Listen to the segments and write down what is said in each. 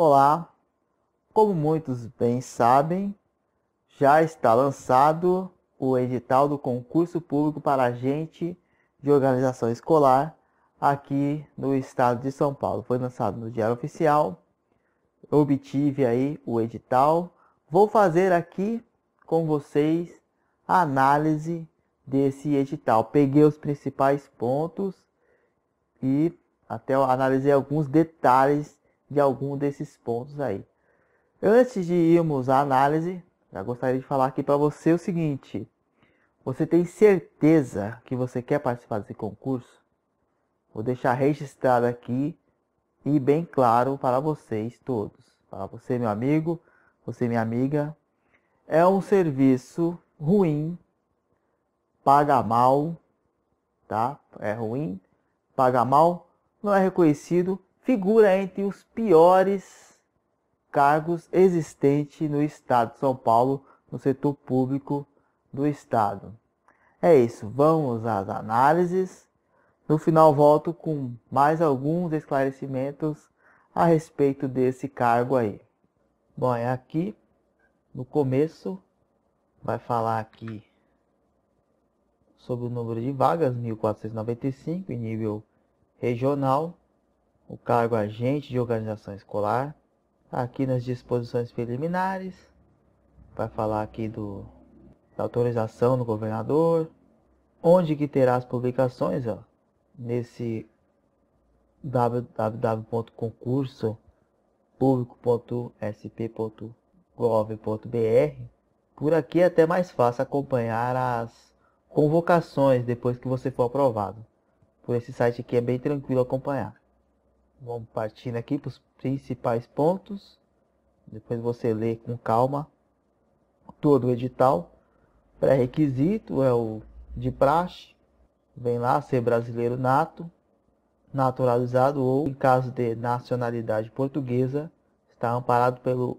Olá, como muitos bem sabem, já está lançado o edital do concurso público para agente de organização escolar aqui no estado de São Paulo. Foi lançado no Diário Oficial, obtive aí o edital. Vou fazer aqui com vocês a análise desse edital. Peguei os principais pontos e até analisei alguns detalhes de algum desses pontos aí. Antes de irmos à análise, eu gostaria de falar aqui para você o seguinte: você tem certeza que você quer participar desse concurso? Vou deixar registrado aqui e bem claro para vocês todos. Para você, meu amigo, você, minha amiga. É um serviço ruim, paga mal, tá? É ruim, paga mal, não é reconhecido figura entre os piores cargos existentes no Estado de São Paulo, no setor público do Estado. É isso, vamos às análises. No final volto com mais alguns esclarecimentos a respeito desse cargo aí. Bom, é aqui no começo vai falar aqui sobre o número de vagas 1495 em nível regional o cargo agente de organização escolar. Tá aqui nas disposições preliminares, vai falar aqui do, da autorização do governador, onde que terá as publicações, ó, nesse www.concursopublico.sp.gov.br. Por aqui é até mais fácil acompanhar as convocações depois que você for aprovado. Por esse site aqui é bem tranquilo acompanhar. Vamos partindo aqui para os principais pontos. Depois você lê com calma todo o edital. Pré-requisito é o de praxe. Vem lá ser brasileiro nato, naturalizado ou, em caso de nacionalidade portuguesa, está amparado pelo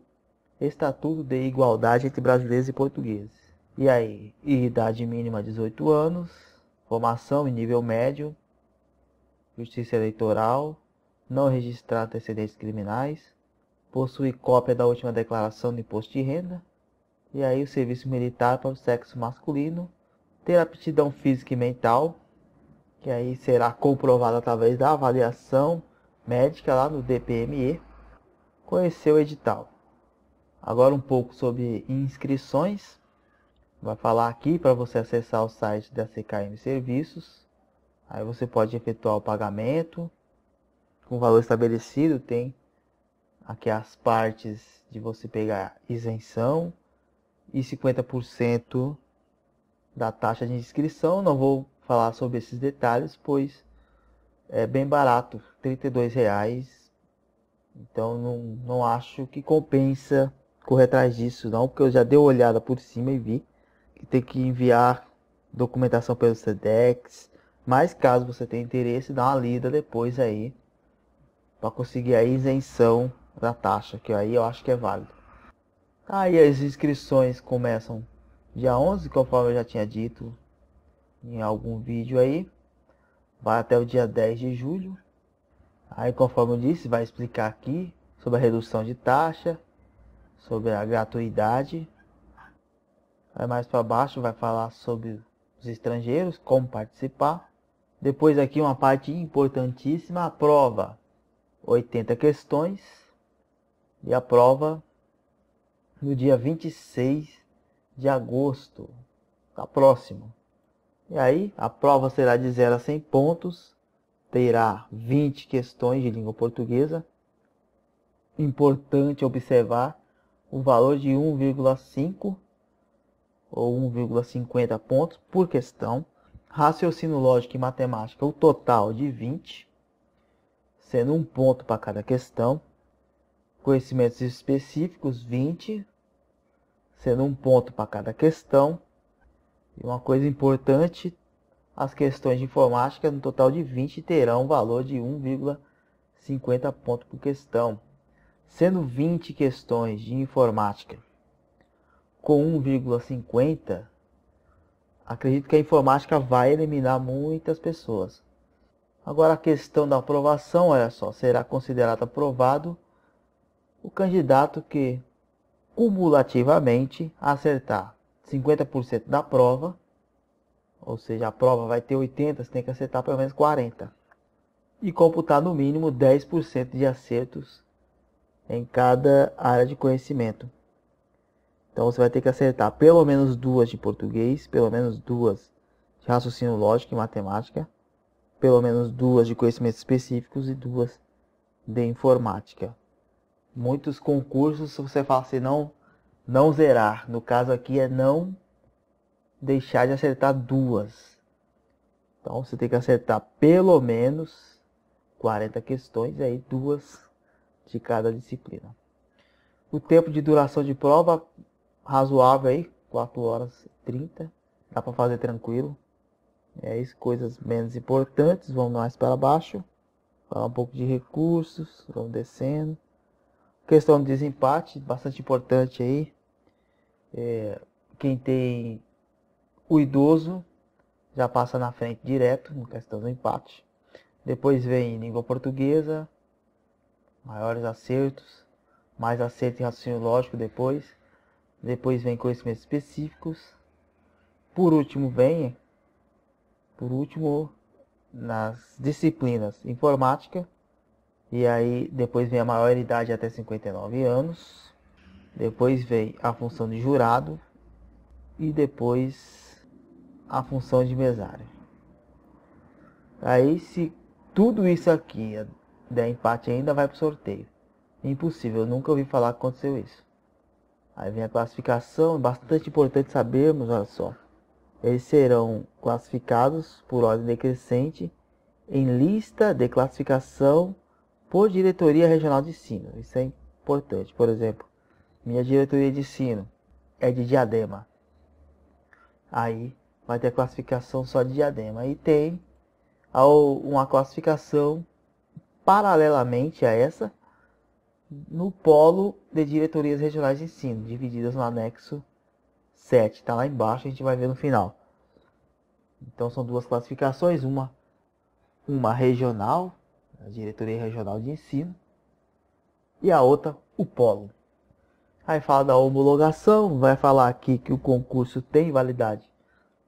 Estatuto de Igualdade entre Brasileiros e Portugueses. E aí, e idade mínima 18 anos, formação em nível médio, justiça eleitoral, não registrar antecedentes criminais, possui cópia da última declaração do imposto de renda, e aí o serviço militar para o sexo masculino, ter aptidão física e mental, que aí será comprovada através da avaliação médica lá no DPME, conhecer o edital. Agora um pouco sobre inscrições. Vai falar aqui para você acessar o site da CKM Serviços. Aí você pode efetuar o pagamento, com valor estabelecido, tem aqui as partes de você pegar isenção e 50% da taxa de inscrição. Não vou falar sobre esses detalhes, pois é bem barato, R$ reais. Então não, não acho que compensa correr atrás disso não, porque eu já dei uma olhada por cima e vi que tem que enviar documentação pelo SEDEX. Mas caso você tenha interesse, dá uma lida depois aí para conseguir a isenção da taxa, que aí eu acho que é válido. Aí as inscrições começam dia 11, conforme eu já tinha dito em algum vídeo aí. Vai até o dia 10 de julho. Aí, conforme eu disse, vai explicar aqui sobre a redução de taxa, sobre a gratuidade. Aí mais para baixo vai falar sobre os estrangeiros, como participar. Depois aqui uma parte importantíssima, a prova. 80 questões e a prova no dia 26 de agosto, tá próximo. E aí, a prova será de 0 a 100 pontos, terá 20 questões de língua portuguesa. Importante observar o valor de 1,5 ou 1,50 pontos por questão. Raciocínio lógico e matemática, o total de 20 sendo um ponto para cada questão. Conhecimentos específicos, 20, sendo um ponto para cada questão. E uma coisa importante, as questões de informática no total de 20 terão um valor de 1,50 ponto por questão, sendo 20 questões de informática com 1,50, acredito que a informática vai eliminar muitas pessoas. Agora a questão da aprovação, olha só, será considerado aprovado o candidato que cumulativamente acertar 50% da prova, ou seja, a prova vai ter 80, você tem que acertar pelo menos 40. E computar no mínimo 10% de acertos em cada área de conhecimento. Então você vai ter que acertar pelo menos duas de português, pelo menos duas de raciocínio lógico e matemática, pelo menos duas de conhecimentos específicos e duas de informática. Muitos concursos você fala assim, não, não zerar. No caso aqui é não deixar de acertar duas. Então você tem que acertar pelo menos 40 questões, aí duas de cada disciplina. O tempo de duração de prova razoável aí, 4 horas e 30. Dá para fazer tranquilo. É, isso coisas menos importantes, vamos mais para baixo. Falar um pouco de recursos, vamos descendo. Questão de desempate, bastante importante aí. É, quem tem o idoso já passa na frente direto, no questão do empate. Depois vem língua portuguesa, maiores acertos, mais acerto em raciocínio lógico depois. Depois vem conhecimentos específicos. Por último vem por último, nas disciplinas informática, e aí depois vem a maioridade até 59 anos, depois vem a função de jurado e depois a função de mesário. Aí se tudo isso aqui der empate ainda vai para o sorteio. Impossível, eu nunca ouvi falar que aconteceu isso. Aí vem a classificação, é bastante importante sabermos, olha só eles serão classificados por ordem decrescente em lista de classificação por diretoria regional de ensino. Isso é importante. Por exemplo, minha diretoria de ensino é de Diadema. Aí vai ter classificação só de Diadema. E tem uma classificação paralelamente a essa no polo de diretorias regionais de ensino, divididas no anexo 7. Está lá embaixo, a gente vai ver no final. Então são duas classificações, uma, uma regional, a Diretoria Regional de Ensino, e a outra, o polo. Aí fala da homologação, vai falar aqui que o concurso tem validade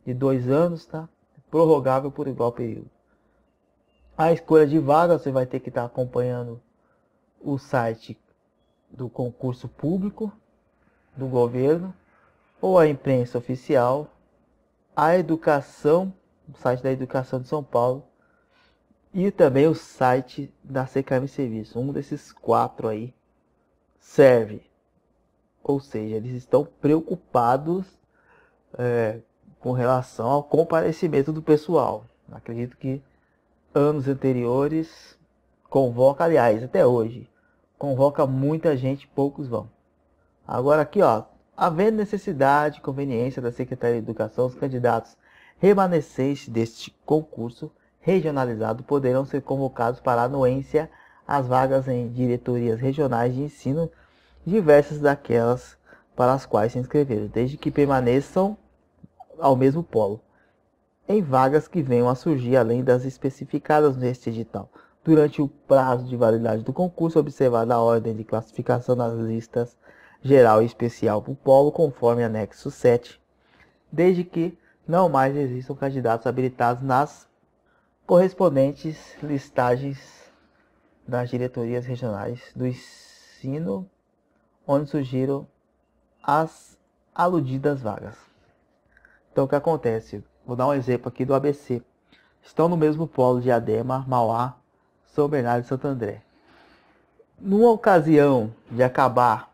de dois anos, tá? Prorrogável por igual período. A escolha de vaga, você vai ter que estar tá acompanhando o site do concurso público do governo ou a imprensa oficial, a educação, o site da Educação de São Paulo, e também o site da CKM Serviço. Um desses quatro aí serve. Ou seja, eles estão preocupados é, com relação ao comparecimento do pessoal. Acredito que anos anteriores convoca, aliás, até hoje, convoca muita gente, poucos vão. Agora aqui, ó, Havendo necessidade e conveniência da Secretaria de Educação, os candidatos remanescentes deste concurso regionalizado poderão ser convocados para anuência às vagas em diretorias regionais de ensino diversas daquelas para as quais se inscreveram, desde que permaneçam ao mesmo polo, em vagas que venham a surgir além das especificadas neste edital. Durante o prazo de validade do concurso, observada a ordem de classificação das listas geral e especial para o polo, conforme anexo 7, desde que não mais existam candidatos habilitados nas correspondentes listagens das diretorias regionais do ensino, onde surgiram as aludidas vagas. Então, o que acontece? Vou dar um exemplo aqui do ABC. Estão no mesmo polo de Adema, Mauá, São Bernardo e Santo André. Numa ocasião de acabar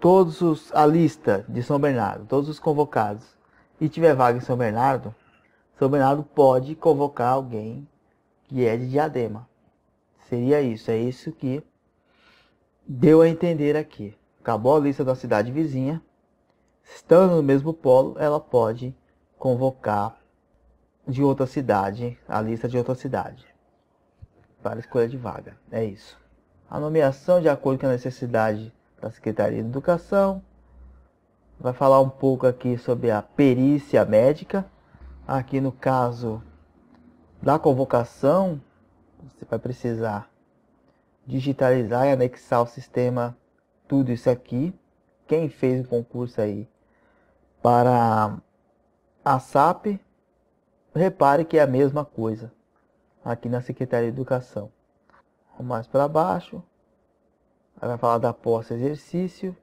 todos os, a lista de São Bernardo, todos os convocados, e tiver vaga em São Bernardo, São Bernardo pode convocar alguém que é de diadema. Seria isso, é isso que deu a entender aqui. Acabou a lista da cidade vizinha, estando no mesmo polo, ela pode convocar de outra cidade, a lista de outra cidade, para escolha de vaga. É isso. A nomeação de acordo com a necessidade da Secretaria de Educação. Vai falar um pouco aqui sobre a perícia médica. Aqui no caso da convocação, você vai precisar digitalizar e anexar o sistema tudo isso aqui. Quem fez o concurso aí para a SAP, repare que é a mesma coisa aqui na Secretaria de Educação. Mais para baixo, Aí vai falar da posse exercício.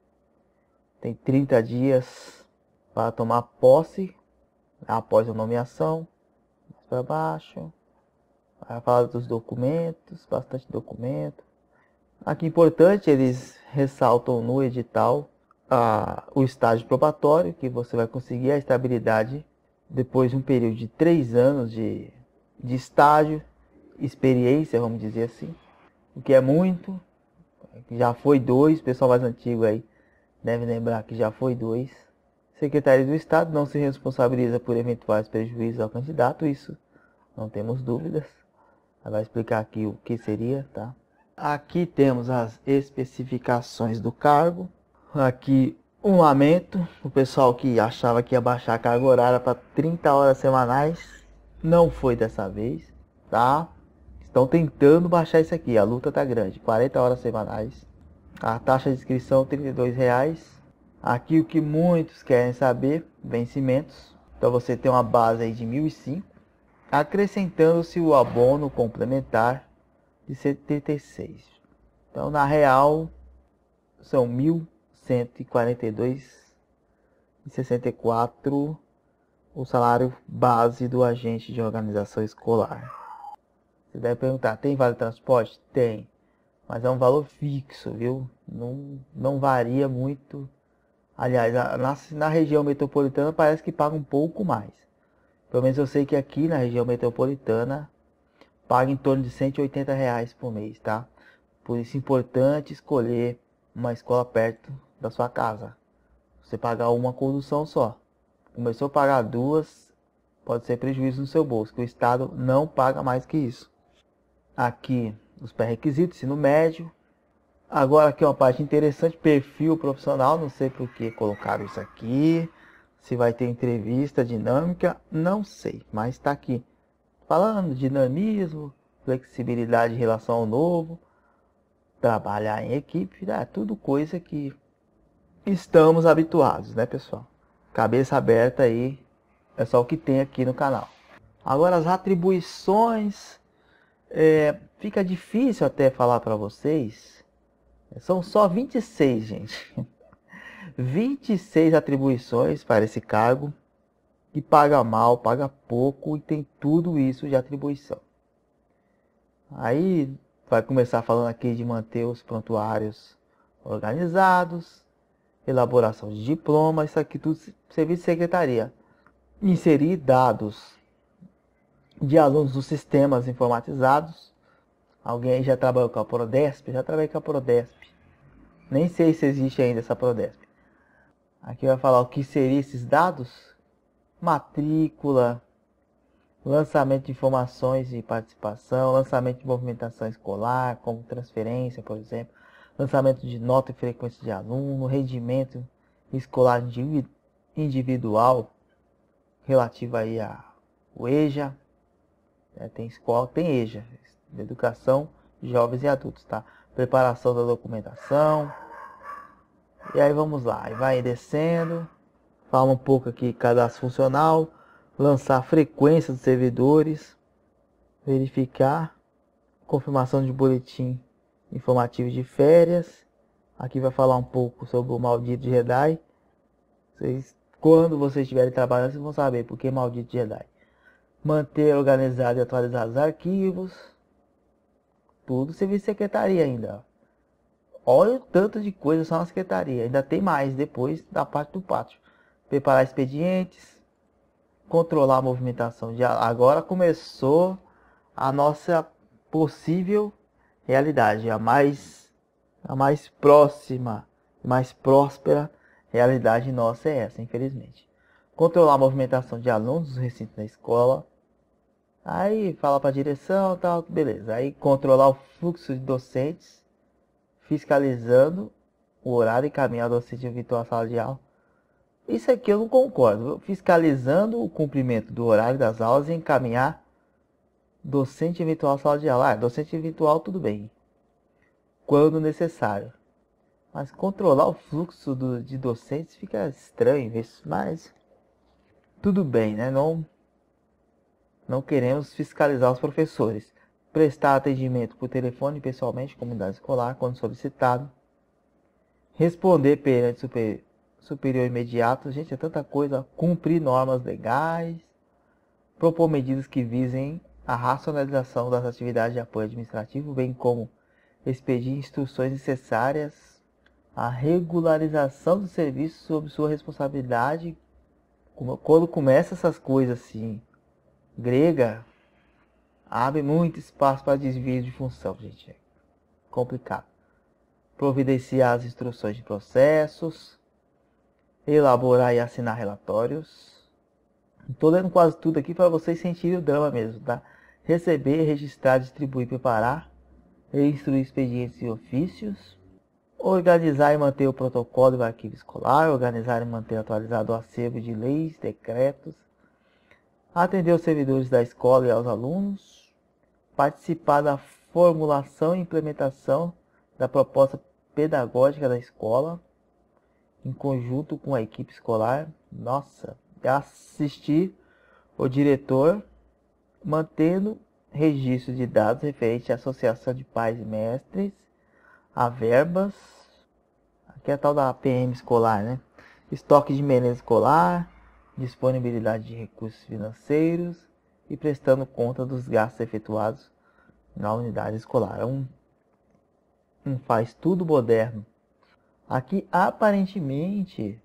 Tem 30 dias para tomar posse após a nomeação. Mais para baixo. vai falar dos documentos, bastante documento. Aqui importante, eles ressaltam no edital a o estágio probatório, que você vai conseguir a estabilidade depois de um período de três anos de, de estágio, experiência, vamos dizer assim, o que é muito, já foi dois, pessoal mais antigo aí deve lembrar que já foi dois. Secretaria do Estado não se responsabiliza por eventuais prejuízos ao candidato, isso não temos dúvidas. Ela vai explicar aqui o que seria, tá? Aqui temos as especificações do cargo. Aqui um lamento, o pessoal que achava que ia baixar a carga horária para 30 horas semanais, não foi dessa vez, tá? Estão tentando baixar isso aqui, a luta tá grande. 40 horas semanais. A taxa de inscrição R$ reais. Aqui o que muitos querem saber, vencimentos. Então você tem uma base aí de 1.005, acrescentando-se o abono complementar de 76. Então na real são 1.142,64 o salário base do agente de organização escolar. Você deve perguntar, tem vale transporte? Tem. Mas é um valor fixo, viu? Não, não varia muito. Aliás, na, na região metropolitana parece que paga um pouco mais. Pelo menos eu sei que aqui na região metropolitana paga em torno de 180 reais por mês, tá? Por isso é importante escolher uma escola perto da sua casa. Você pagar uma condução só. Começou a pagar duas, pode ser prejuízo no seu bolso, o Estado não paga mais que isso aqui os pré-requisitos, ensino médio. Agora aqui é uma parte interessante, perfil profissional, não sei por que colocaram isso aqui. Se vai ter entrevista dinâmica, não sei, mas está aqui. Falando dinamismo, flexibilidade em relação ao novo, trabalhar em equipe, é tudo coisa que estamos habituados, né, pessoal? Cabeça aberta aí, é só o que tem aqui no canal. Agora as atribuições é, fica difícil até falar para vocês. São só 26, gente. 26 atribuições para esse cargo que paga mal, paga pouco e tem tudo isso de atribuição. Aí vai começar falando aqui de manter os prontuários organizados, elaboração de diplomas isso aqui tudo serviço de secretaria. Inserir dados de alunos dos sistemas informatizados. Alguém aí já trabalhou com a Prodesp? Já trabalhei com a Prodesp. Nem sei se existe ainda essa Prodesp. Aqui vai falar o que seriam esses dados. Matrícula, lançamento de informações de participação, lançamento de movimentação escolar, como transferência, por exemplo, lançamento de nota e frequência de aluno, rendimento escolar individual relativo aí ao EJA, é, tem escola, tem EJA, Educação de Jovens e Adultos, tá? Preparação da documentação. E aí vamos lá, e vai descendo. Fala um pouco aqui, cadastro funcional, lançar a frequência dos servidores, verificar, confirmação de boletim informativo de férias. Aqui vai falar um pouco sobre o maldito Jedi. Vocês, quando vocês estiverem trabalhando, vocês vão saber por que maldito Jedi manter organizado e atualizado os arquivos. Tudo serviço de secretaria ainda. Olha o tanto de coisa só na secretaria. Ainda tem mais depois da parte do pátio. Preparar expedientes, controlar a movimentação. Já agora começou a nossa possível realidade, a mais, a mais próxima, mais próspera realidade nossa é essa, infelizmente. Controlar a movimentação de alunos no recinto da escola, Aí fala para a direção tal, beleza. Aí controlar o fluxo de docentes, fiscalizando o horário e caminhar docente eventual à sala de aula. Isso aqui eu não concordo. Fiscalizando o cumprimento do horário das aulas e encaminhar docente eventual à sala de aula. Ah, docente eventual, tudo bem. Quando necessário. Mas controlar o fluxo do, de docentes fica estranho isso, mas tudo bem, né? Não, não queremos fiscalizar os professores, prestar atendimento por telefone pessoalmente comunidade escolar quando solicitado, responder perante super, superior imediato, gente, é tanta coisa, cumprir normas legais, propor medidas que visem a racionalização das atividades de apoio administrativo, bem como expedir instruções necessárias à regularização do serviço sob sua responsabilidade. Quando começa essas coisas assim, grega abre muito espaço para desvio de função, gente. É complicado. Providenciar as instruções de processos, elaborar e assinar relatórios. Estou lendo quase tudo aqui para vocês sentirem o drama mesmo, tá? Receber, registrar, distribuir, preparar, instruir expedientes e ofícios, organizar e manter o protocolo do arquivo escolar, organizar e manter atualizado o acervo de leis, decretos, atender os servidores da escola e aos alunos, participar da formulação e implementação da proposta pedagógica da escola, em conjunto com a equipe escolar. Nossa, é assistir o diretor mantendo registro de dados referente à associação de pais e mestres, a verbas, aqui é a tal da PM escolar, né? Estoque de merenda escolar, disponibilidade de recursos financeiros e prestando conta dos gastos efetuados na unidade escolar. É um, um faz tudo moderno. Aqui aparentemente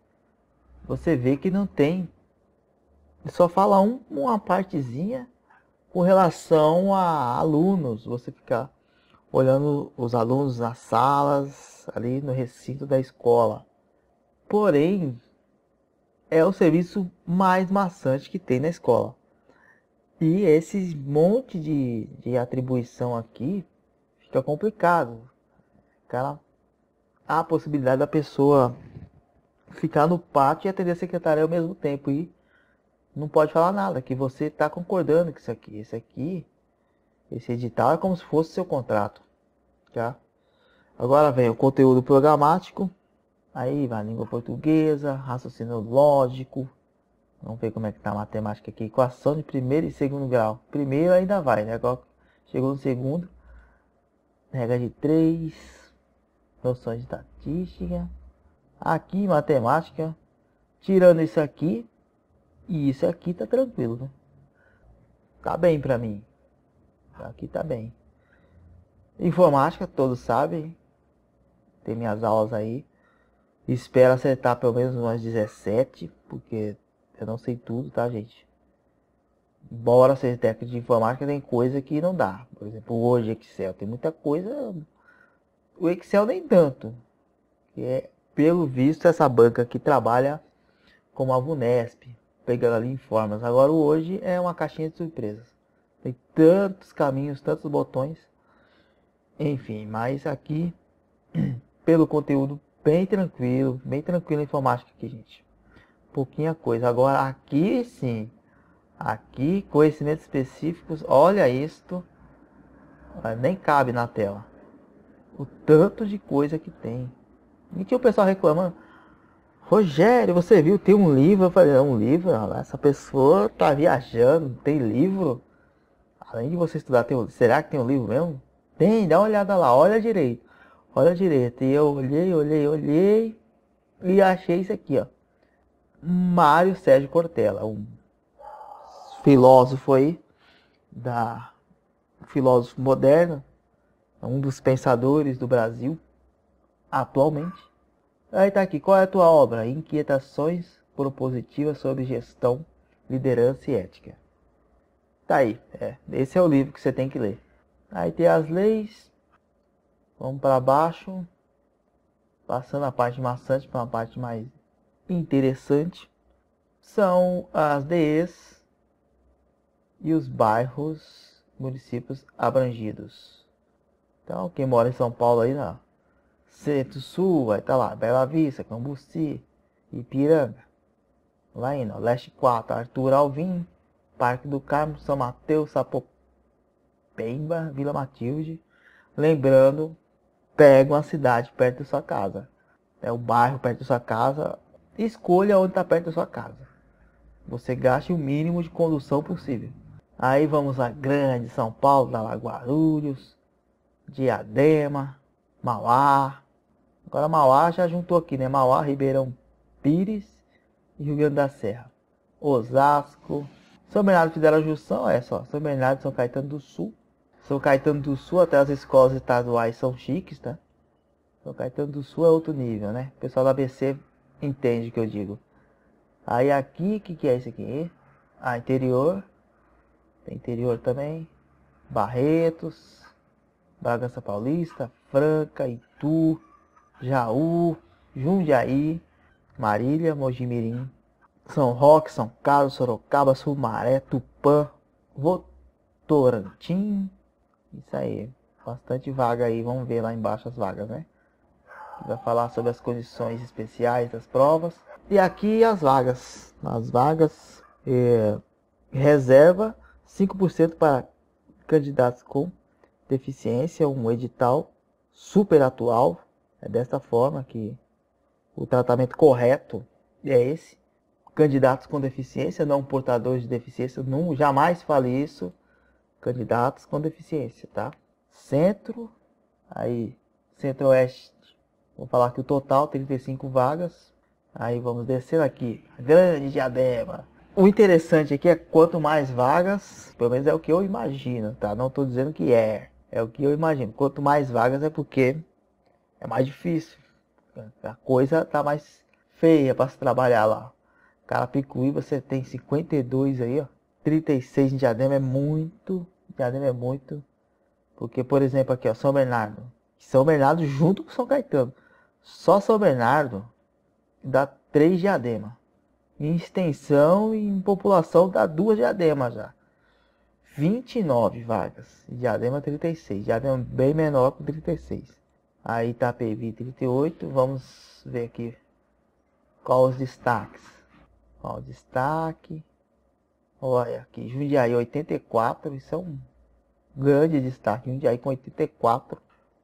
você vê que não tem, só fala um, uma partezinha com relação a alunos. Você fica olhando os alunos nas salas, ali no recinto da escola. Porém, é o serviço mais maçante que tem na escola. E esse monte de, de atribuição aqui fica complicado. Cara, há a possibilidade da pessoa ficar no pátio e atender a secretária ao mesmo tempo e não pode falar nada, que você está concordando com isso aqui. Esse aqui, esse edital é como se fosse seu contrato. Tá? Agora vem o conteúdo programático, Aí vai a língua portuguesa, raciocínio lógico. Vamos ver como é que tá a matemática aqui. Equação de primeiro e segundo grau. Primeiro ainda vai, né? Agora chegou no segundo. Regra de três. Noções de estatística. Aqui, matemática. Tirando isso aqui. E isso aqui tá tranquilo, né? Tá bem pra mim. Aqui tá bem. Informática, todos sabem. Tem minhas aulas aí. Espero acertar pelo menos umas 17, porque eu não sei tudo, tá, gente? Bora ser técnico de informática, tem coisa que não dá. Por exemplo, hoje Excel tem muita coisa. O Excel nem tanto. Que é, pelo visto, essa banca que trabalha como a Vunesp, pegando ali informas. Agora hoje é uma caixinha de surpresas. Tem tantos caminhos, tantos botões. Enfim, mas aqui, pelo conteúdo bem tranquilo, bem tranquilo a informática aqui, gente. Pouquinha coisa. Agora aqui sim, aqui conhecimentos específicos, olha isto, nem cabe na tela. O tanto de coisa que tem. E tinha o pessoal reclamando, Rogério, você viu, tem um livro. Eu falei, é um livro? Essa pessoa tá viajando, tem livro? Além de você estudar, tem será que tem um livro mesmo? Tem, dá uma olhada lá, olha direito olha direito. E eu olhei, olhei, olhei e achei isso aqui, ó. Mário Sérgio Cortella, um filósofo aí da um filósofo moderno, um dos pensadores do Brasil atualmente. Aí tá aqui, qual é a tua obra? Inquietações propositivas sobre gestão, liderança e ética. Tá aí, é, esse é o livro que você tem que ler. Aí tem as leis Vamos para baixo. Passando a parte maçante para uma parte mais interessante. São as DEs e os bairros, municípios abrangidos. Então, quem mora em São Paulo aí na Centro-Sul, vai estar tá lá, Bela Vista, Cambuci, Ipiranga. Lá indo, ó, Leste 4, Arthur Alvim, Parque do Carmo, São Mateus, Sapopemba, Vila Matilde. Lembrando pega uma cidade perto da sua casa, é o bairro perto da sua casa, escolha onde está perto da sua casa. Você gaste o mínimo de condução possível. Aí vamos a Grande, São Paulo, da Guarulhos, Diadema, Mauá. Agora Mauá já juntou aqui, né? Mauá, Ribeirão Pires e Rio Grande da Serra. Osasco. São Bernardo fizeram a junção, é só. São Bernardo São Caetano do Sul. São Caetano do Sul, até as escolas estaduais são chiques, tá? São Caetano do Sul é outro nível, né? O pessoal da ABC entende o que eu digo. Aí aqui, o que, que é isso aqui? Ah, interior. Tem interior também. Barretos. Bragança Paulista. Franca, Itu. Jaú. Jundiaí. Marília, Mojimirim. São Roque, São Carlos, Sorocaba, Sumaré, Tupã, Votorantim, isso aí. Bastante vaga aí. Vamos ver lá embaixo as vagas, né? Vai falar sobre as condições especiais das provas. E aqui as vagas. As vagas é, reserva 5% para candidatos com deficiência, um edital super atual. É desta forma que o tratamento correto é esse. Candidatos com deficiência, não portadores de deficiência, não, jamais fale isso candidatos com deficiência, tá? Centro, aí Centro-Oeste, vou falar que o total 35 vagas. Aí vamos descendo aqui, Grande Diadema. O interessante aqui é quanto mais vagas, pelo menos é o que eu imagino, tá? Não estou dizendo que é, é o que eu imagino. Quanto mais vagas é porque é mais difícil. A coisa tá mais feia para se trabalhar lá. Carapicuí você tem 52 aí, ó. 36 em Diadema é muito. Diadema é muito. Porque, por exemplo, aqui, ó, São Bernardo. São Bernardo junto com São Caetano. Só São Bernardo dá 3 diadema. Em extensão e em população dá 2 diademas já. 29 vagas. Diadema 36. Diadema bem menor que 36. Aí tá Itapevi 38. Vamos ver aqui qual os destaques. Qual o destaque? Olha aqui, Jundiaí 84, isso é um grande destaque. Jundiaí com 84,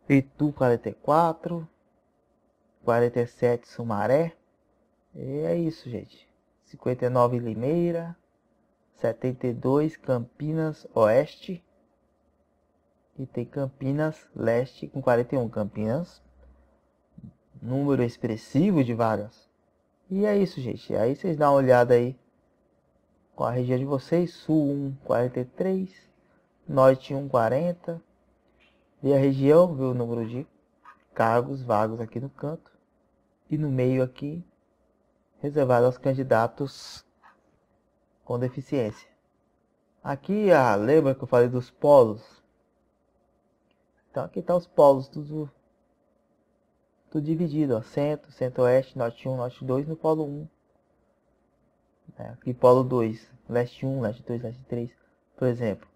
Itu 44, 47 Sumaré. E é isso, gente. 59 Limeira, 72 Campinas Oeste. E tem Campinas Leste com 41 Campinas. Número expressivo de vagas. E é isso, gente. Aí vocês dão uma olhada aí com a região de vocês? Sul 1,43. Norte 1,40. e a região, viu o número de cargos vagos aqui no canto. E no meio aqui, reservado aos candidatos com deficiência. Aqui, ah, lembra que eu falei dos polos? Então aqui está os polos, tudo, tudo dividido, ó, centro, centro-oeste, norte 1, norte 2, no polo 1 né, Polo 2, Leste 1, Leste 2, Leste 3, por exemplo,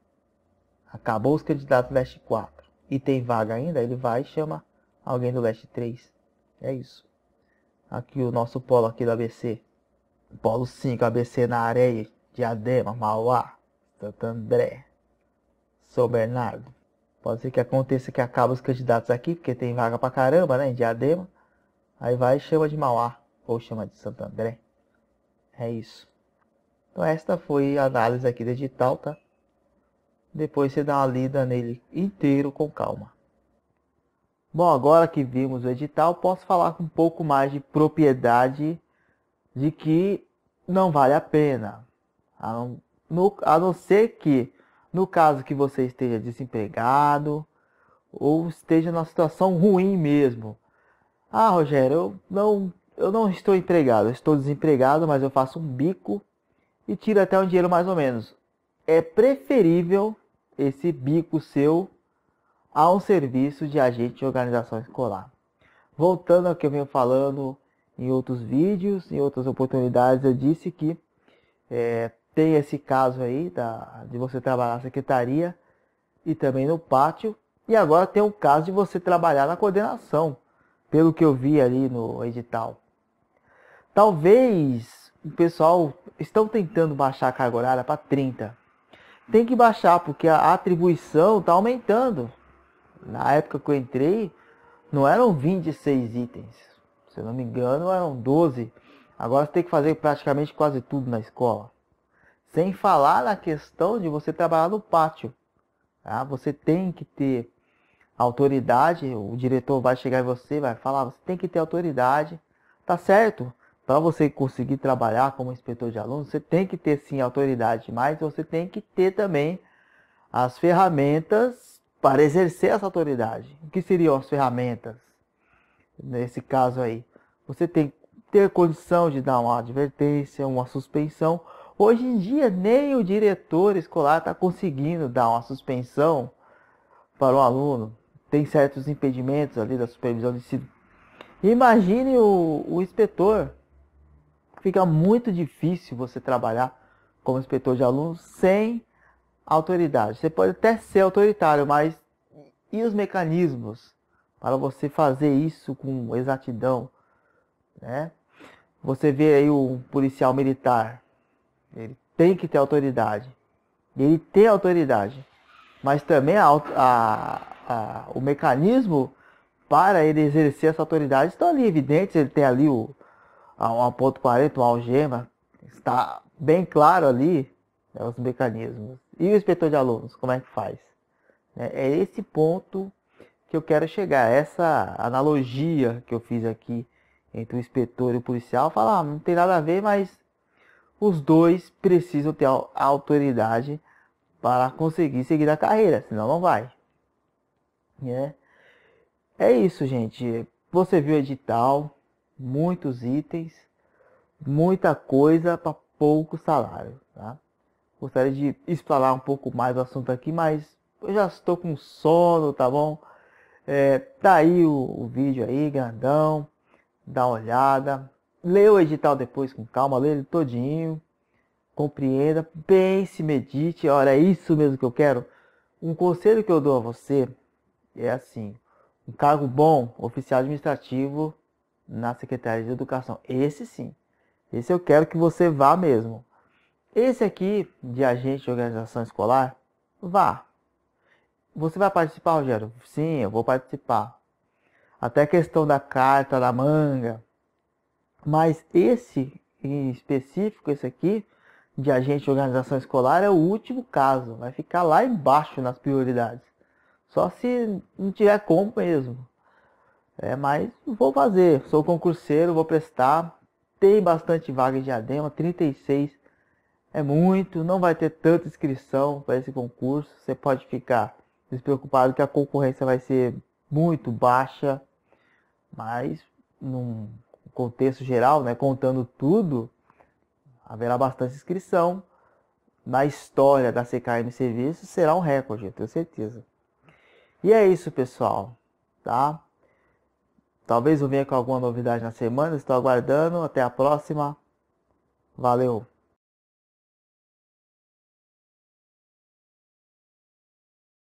acabou os candidatos Leste 4 e tem vaga ainda, ele vai e chama alguém do Leste 3. É isso. Aqui o nosso polo aqui do ABC. Polo 5, ABC na areia, Diadema, Mauá, Santo André, São Bernardo. Pode ser que aconteça que acaba os candidatos aqui, porque tem vaga pra caramba, né? Em Diadema. Aí vai e chama de Mauá, ou chama de Santo André. É isso. Então esta foi a análise aqui do edital, tá? Depois você dá uma lida nele inteiro com calma. Bom, agora que vimos o edital, posso falar com um pouco mais de propriedade de que não vale a pena. A não, no, a não ser que, no caso que você esteja desempregado ou esteja numa situação ruim mesmo. Ah, Rogério, eu não eu não estou empregado, estou desempregado, mas eu faço um bico e tiro até um dinheiro mais ou menos. É preferível esse bico seu a um serviço de agente de organização escolar. Voltando ao que eu venho falando em outros vídeos, em outras oportunidades, eu disse que é, tem esse caso aí da, de você trabalhar na secretaria e também no pátio. E agora tem o caso de você trabalhar na coordenação, pelo que eu vi ali no edital. Talvez o pessoal estão tentando baixar a carga horária para 30. Tem que baixar porque a atribuição está aumentando. Na época que eu entrei, não eram 26 itens. Se eu não me engano, eram 12. Agora você tem que fazer praticamente quase tudo na escola. Sem falar na questão de você trabalhar no pátio. Tá? Você tem que ter autoridade, o diretor vai chegar em você, vai falar, você tem que ter autoridade. Tá certo? para você conseguir trabalhar como inspetor de aluno, você tem que ter sim autoridade, mas você tem que ter também as ferramentas para exercer essa autoridade. O que seriam as ferramentas? Nesse caso aí, você tem que ter condição de dar uma advertência, uma suspensão. Hoje em dia, nem o diretor escolar está conseguindo dar uma suspensão para o aluno. Tem certos impedimentos ali da supervisão de ensino. Imagine o, o inspetor fica muito difícil você trabalhar como inspetor de alunos sem autoridade. Você pode até ser autoritário, mas e os mecanismos para você fazer isso com exatidão, né? Você vê aí um policial militar, ele tem que ter autoridade, ele tem autoridade, mas também a, a, a, o mecanismo para ele exercer essa autoridade está ali evidente, ele tem ali o, a 1.40, uma algema, está bem claro ali né, os mecanismos. E o inspetor de alunos, como é que faz? Né, é esse ponto que eu quero chegar, essa analogia que eu fiz aqui entre o inspetor e o policial, falar, ah, não tem nada a ver, mas os dois precisam ter a autoridade para conseguir seguir a carreira, senão não vai. É, é isso, gente. Você viu o edital, muitos itens, muita coisa para pouco salário. Tá? Gostaria de explorar um pouco mais o assunto aqui, mas eu já estou com sono, tá bom? É, tá aí o, o vídeo aí, grandão. Dá uma olhada. Lê o edital depois com calma, lê ele todinho. Compreenda, pense, medite. Olha, é isso mesmo que eu quero. Um conselho que eu dou a você é assim: um cargo bom, oficial administrativo, na Secretaria de Educação. Esse sim. Esse eu quero que você vá mesmo. Esse aqui, de agente de organização escolar, vá. Você vai participar, Rogério? Sim, eu vou participar. Até a questão da carta, da manga. Mas esse em específico, esse aqui, de agente de organização escolar, é o último caso. Vai ficar lá embaixo nas prioridades. Só se não tiver como mesmo. É, mas vou fazer, sou concurseiro, vou prestar. Tem bastante vaga de adema, 36 é muito, não vai ter tanta inscrição para esse concurso. Você pode ficar despreocupado que a concorrência vai ser muito baixa, mas num contexto geral, né, contando tudo, haverá bastante inscrição. Na história da CKM Serviços será um recorde, eu tenho certeza. E é isso, pessoal, tá? Talvez eu venha com alguma novidade na semana. Estou aguardando. Até a próxima. Valeu!